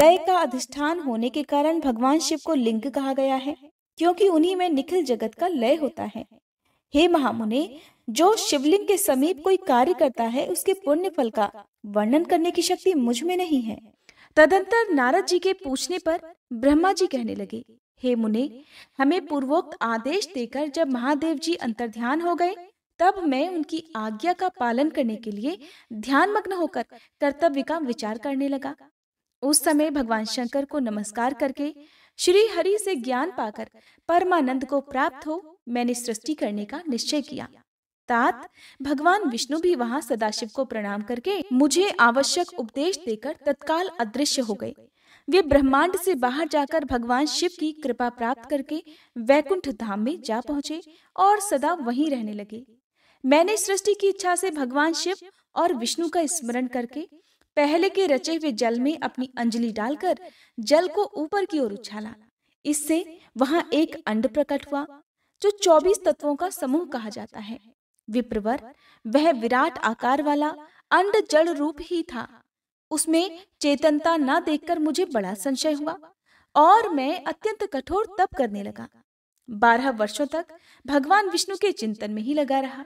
लय का अधिष्ठान होने के कारण भगवान शिव को लिंग कहा गया है क्योंकि उन्हीं में निखिल जगत का लय होता है हे महामुनि जो शिवलिंग के समीप कोई कार्य करता है उसके पुण्य फल का वर्णन करने की शक्ति मुझ में नहीं है तदंतर नारद जी के पूछने पर ब्रह्मा जी कहने लगे हे मुनि हमें पूर्वोक्त आदेश देकर जब महादेव जी अंतर ध्यान हो गए तब मैं उनकी आज्ञा का पालन करने के लिए मग्न होकर कर्तव्य का विचार करने लगा उस समय भगवान शंकर को नमस्कार करके श्री हरि से ज्ञान पाकर परमानंद को प्राप्त हो मैंने सृष्टि करने का निश्चय किया तात भगवान विष्णु भी वहां सदाशिव को प्रणाम करके मुझे आवश्यक उपदेश देकर तत्काल अदृश्य हो गए वे ब्रह्मांड से बाहर जाकर भगवान शिव की कृपा प्राप्त करके वैकुंठ धाम में जा पहुंचे और सदा वहीं रहने लगे मैंने सृष्टि की इच्छा से भगवान शिव और विष्णु का स्मरण करके पहले के रचे हुए जल में अपनी अंजलि डालकर जल को ऊपर की ओर उछाला इससे वहां एक अंड प्रकट हुआ जो 24 तत्वों का समूह कहा जाता है विप्रवर वह विराट आकार वाला अंड जड़ रूप ही था उसमें चेतनता न देखकर मुझे बड़ा संशय हुआ और मैं अत्यंत कठोर तप करने लगा बारह वर्षों तक भगवान विष्णु के चिंतन में ही लगा रहा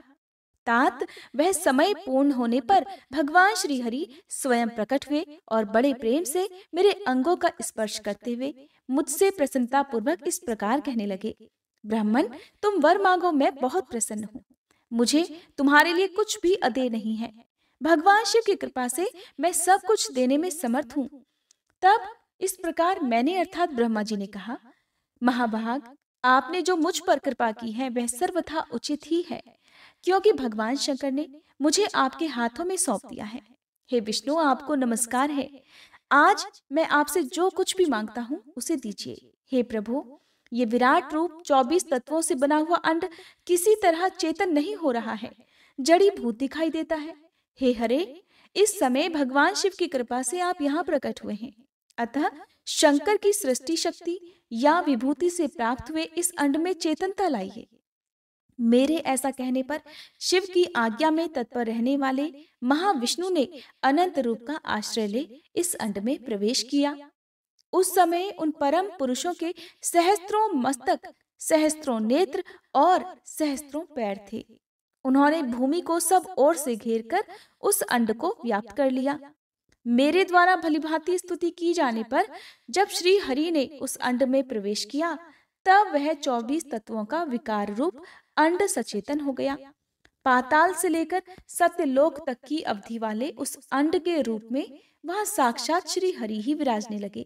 तात वह समय पूर्ण होने पर भगवान श्री हरि स्वयं प्रकट हुए और बड़े प्रेम से मेरे अंगों का स्पर्श करते हुए मुझसे प्रसन्नता पूर्वक इस प्रकार कहने लगे ब्राह्मण तुम वर मांगो मैं बहुत प्रसन्न हूँ मुझे तुम्हारे लिए कुछ भी अधेय नहीं है भगवान शिव की कृपा से मैं सब कुछ देने में समर्थ हूँ तब इस प्रकार मैंने अर्थात ब्रह्मा जी ने कहा महाभाग आपने जो मुझ पर कृपा की है वह सर्वथा उचित ही है क्योंकि भगवान शंकर ने मुझे आपके हाथों में सौंप दिया है हे विष्णु आपको नमस्कार है आज मैं आपसे जो कुछ भी मांगता हूँ उसे दीजिए हे प्रभु ये विराट रूप चौबीस तत्वों से बना हुआ अंड किसी तरह चेतन नहीं हो रहा है जड़ी भूत दिखाई देता है हे हरे इस समय भगवान शिव की कृपा से आप यहाँ प्रकट हुए हैं अतः शंकर की सृष्टि शक्ति या विभूति से प्राप्त हुए इस अंड में चेतनता लाइए मेरे ऐसा कहने पर शिव की आज्ञा में तत्पर रहने वाले महाविष्णु ने अनंत रूप का आश्रय ले इस अंड में प्रवेश किया उस समय उन परम पुरुषों के सहस्त्रों मस्तक सहस्त्रों नेत्र और सहस्त्रों पैर थे उन्होंने भूमि को सब ओर से घेरकर उस अंड को व्याप्त कर लिया मेरे द्वारा भलीभांति स्तुति की जाने पर जब श्री हरि ने उस अंड में प्रवेश किया तब वह चौबीस तत्वों का विकार रूप अंड सचेतन हो गया पाताल से लेकर सत्यलोक तक की अवधि वाले उस अंड के रूप में वह साक्षात श्री हरि ही विराजने लगे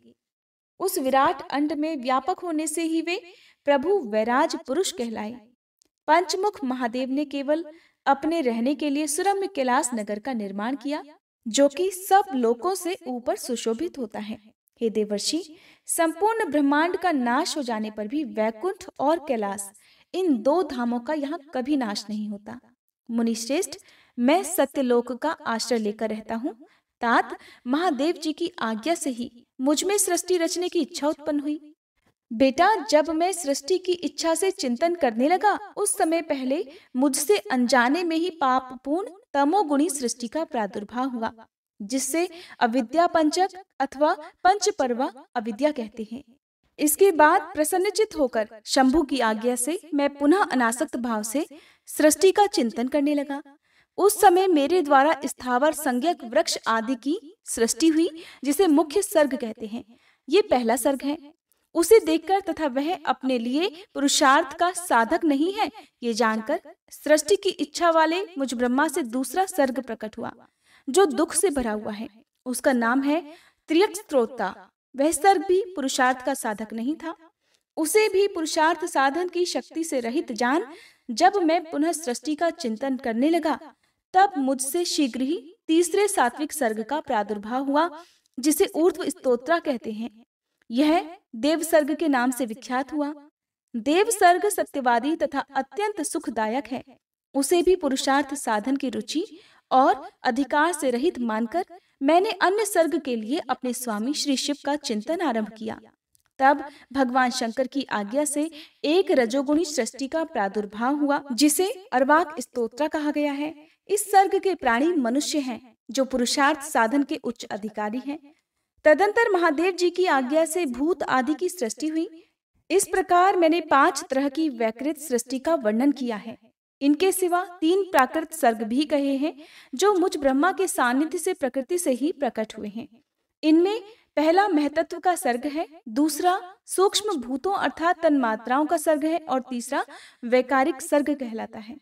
उस विराट अंड में व्यापक होने से ही वे प्रभु वैराज पुरुष कहलाए पंचमुख महादेव ने केवल अपने रहने के लिए सुरम्य कैलाश नगर का निर्माण किया जो कि सब लोकों से ऊपर सुशोभित होता है हे देवर्षि संपूर्ण ब्रह्मांड का नाश हो जाने पर भी वैकुंठ और कैलाश इन दो धामों का यहाँ कभी नाश नहीं होता मुनिश्रेष्ठ मैं सत्यलोक का आश्रय लेकर रहता हूँ तात महादेव जी की आज्ञा से ही मुझमें सृष्टि रचने की इच्छा उत्पन्न हुई बेटा जब मैं सृष्टि की इच्छा से चिंतन करने लगा उस समय पहले मुझसे अनजाने में ही पाप तमो तमोगुणी सृष्टि का प्रादुर्भाव हुआ जिससे अविद्या पंचक अथवा पंच पर्वा अविद्या कहते हैं इसके बाद प्रसन्नचित होकर शंभु की आज्ञा से मैं पुनः अनासक्त भाव से सृष्टि का चिंतन करने लगा उस समय मेरे द्वारा स्थावर संज्ञक वृक्ष आदि की सृष्टि हुई जिसे मुख्य सर्ग कहते हैं ये पहला सर्ग है उसे देखकर तथा वह अपने लिए पुरुषार्थ का साधक नहीं है ये जानकर सृष्टि की इच्छा वाले मुझ ब्रह्मा से दूसरा सर्ग प्रकट हुआ जो दुख से भरा हुआ है उसका नाम है त्रियक स्त्रोता वह सर्ग भी पुरुषार्थ का साधक नहीं था उसे भी पुरुषार्थ साधन की शक्ति से रहित जान जब मैं पुनः सृष्टि का चिंतन करने लगा तब मुझसे शीघ्र ही तीसरे सात्विक सर्ग का प्रादुर्भाव हुआ जिसे ऊर्ध्व स्त्रोत्रा कहते हैं यह देवसर्ग के नाम से विख्यात हुआ देवसर्ग सत्यवादी तथा अत्यंत सुखदायक है उसे भी पुरुषार्थ साधन की रुचि और अधिकार से रहित मानकर मैंने अन्य सर्ग के लिए अपने स्वामी श्री शिव का चिंतन आरंभ किया तब भगवान शंकर की आज्ञा से एक रजोगुणी सृष्टि का प्रादुर्भाव हुआ जिसे अरवाक स्त्रोत्र कहा गया है इस सर्ग के प्राणी मनुष्य हैं जो पुरुषार्थ साधन के उच्च अधिकारी हैं तदंतर महादेव जी की आज्ञा से भूत आदि की सृष्टि हुई इस प्रकार मैंने पांच तरह की वैकृत सृष्टि का वर्णन किया है इनके सिवा तीन प्राकृत सर्ग भी कहे हैं जो मुझ ब्रह्मा के सानिध्य से प्रकृति से ही प्रकट हुए हैं इनमें पहला महतत्व का सर्ग है दूसरा सूक्ष्म भूतों अर्थात तन मात्राओं का सर्ग है और तीसरा वैकारिक सर्ग कहलाता है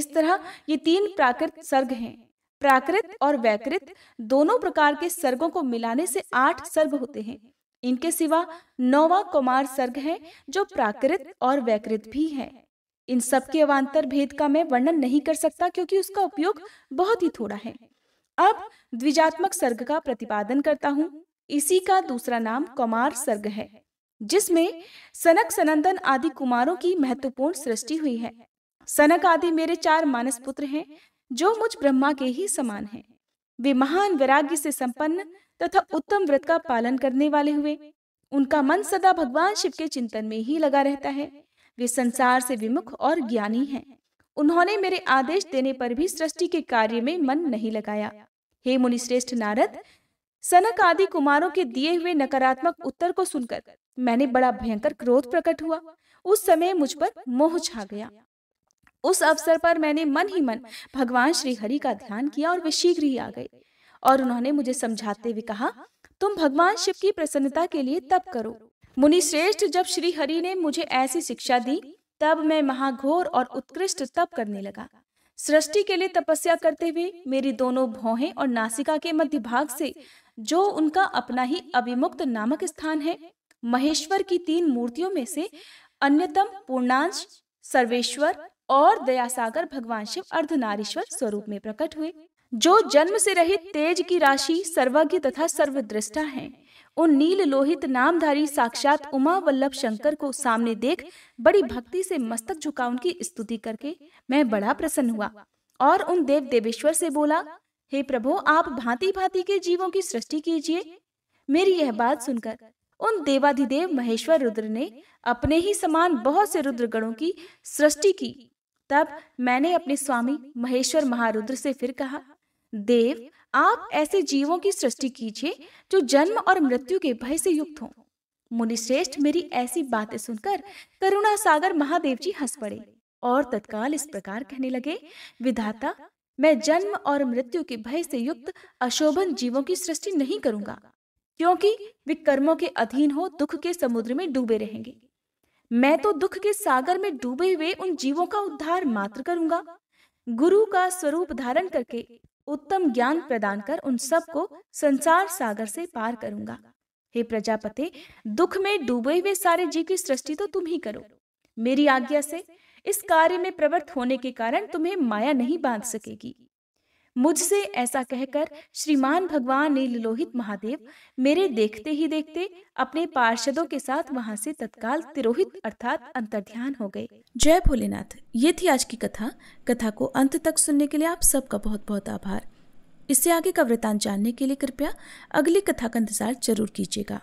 इस तरह ये तीन प्राकृत सर्ग हैं प्राकृत और वैकृत दोनों प्रकार के सर्गों को मिलाने से आठ सर्ग होते हैं इनके सिवा नौवा कुमार सर्ग है जो प्राकृत और वैकृत भी है इन सब के अवान्तर भेद का मैं वर्णन नहीं कर सकता क्योंकि उसका उपयोग बहुत ही थोड़ा है अब द्विजात्मक सर्ग का प्रतिपादन करता हूँ इसी का दूसरा नाम कुमार सर्ग है जिसमें सनक सनंदन आदि कुमारों की महत्वपूर्ण सृष्टि हुई है सनक आदि मेरे चार मानस पुत्र हैं जो मुझ ब्रह्मा के ही समान है वे महान वैराग्य से संपन्न तथा उत्तम व्रत का पालन करने वाले हुए उनका मन सदा भगवान शिव के चिंतन में ही लगा रहता है वे संसार से विमुख और ज्ञानी हैं। उन्होंने मेरे आदेश देने पर भी सृष्टि के कार्य में मन नहीं लगाया हे मुनिश्रेष्ठ नारद सनक आदि कुमारों के दिए हुए नकारात्मक उत्तर को सुनकर मैंने बड़ा भयंकर क्रोध प्रकट हुआ उस समय मुझ पर मोह छा गया उस अवसर पर मैंने मन ही मन भगवान श्री हरि का ध्यान किया और वे शीघ्र ही आ गए और उन्होंने मुझे समझाते हुए कहा तुम भगवान शिव की प्रसन्नता के लिए तप करो मुनि श्रेष्ठ जब श्री हरि ने मुझे ऐसी शिक्षा दी तब मैं महाघोर और उत्कृष्ट तप करने लगा सृष्टि के लिए तपस्या करते हुए मेरी दोनों भौहें और नासिका के मध्य भाग से जो उनका अपना ही अभिमुक्त नामक स्थान है महेश्वर की तीन मूर्तियों में से अन्यतम पूर्णांश सर्वेश्वर और दयासागर भगवान शिव अर्धनारीश्वर स्वरूप में प्रकट हुए जो जन्म से रहित तेज की राशि सर्वज्ञ तथा सर्वदृष्टा हैं, उन नील लोहित नामधारी साक्षात उमा वल्लभ शंकर को सामने देख बड़ी भक्ति से मस्तक झुका उनकी स्तुति करके मैं बड़ा प्रसन्न हुआ और उन देव देवेश्वर से बोला हे प्रभु आप भांति भांति के जीवों की सृष्टि कीजिए मेरी यह बात सुनकर उन देवाधिदेव महेश्वर रुद्र ने अपने ही समान बहुत से रुद्रगणों की सृष्टि की तब मैंने अपने स्वामी महेश्वर महारुद्र से फिर कहा देव आप ऐसे जीवों की सृष्टि कीजिए जो जन्म और मृत्यु के भय से युक्त हों मुनिश्रेष्ठ मेरी ऐसी बातें सुनकर करुणा सागर महादेव जी हंस पड़े और तत्काल इस प्रकार कहने लगे विधाता मैं जन्म और मृत्यु के भय से युक्त अशोभन जीवों की सृष्टि नहीं करूंगा क्योंकि वे कर्मों के अधीन हो दुख के समुद्र में डूबे रहेंगे मैं तो दुख के सागर में डूबे हुए उन जीवों का उद्धार मात्र करूंगा गुरु का स्वरूप धारण करके उत्तम ज्ञान प्रदान कर उन सबको संसार सागर से पार करूंगा हे प्रजापति दुख में डूबे हुए सारे जीव की सृष्टि तो तुम ही करो मेरी आज्ञा से इस कार्य में प्रवृत्त होने के कारण तुम्हें माया नहीं बांध सकेगी मुझसे ऐसा कहकर श्रीमान भगवान ने ललोहित महादेव मेरे देखते ही देखते अपने पार्षदों के साथ वहां से तत्काल तिरोहित अर्थात अंतर्ध्यान हो गए जय भोलेनाथ ये थी आज की कथा कथा को अंत तक सुनने के लिए आप सबका बहुत बहुत आभार इससे आगे का वृतांत जानने के लिए कृपया अगली कथा का इंतजार जरूर कीजिएगा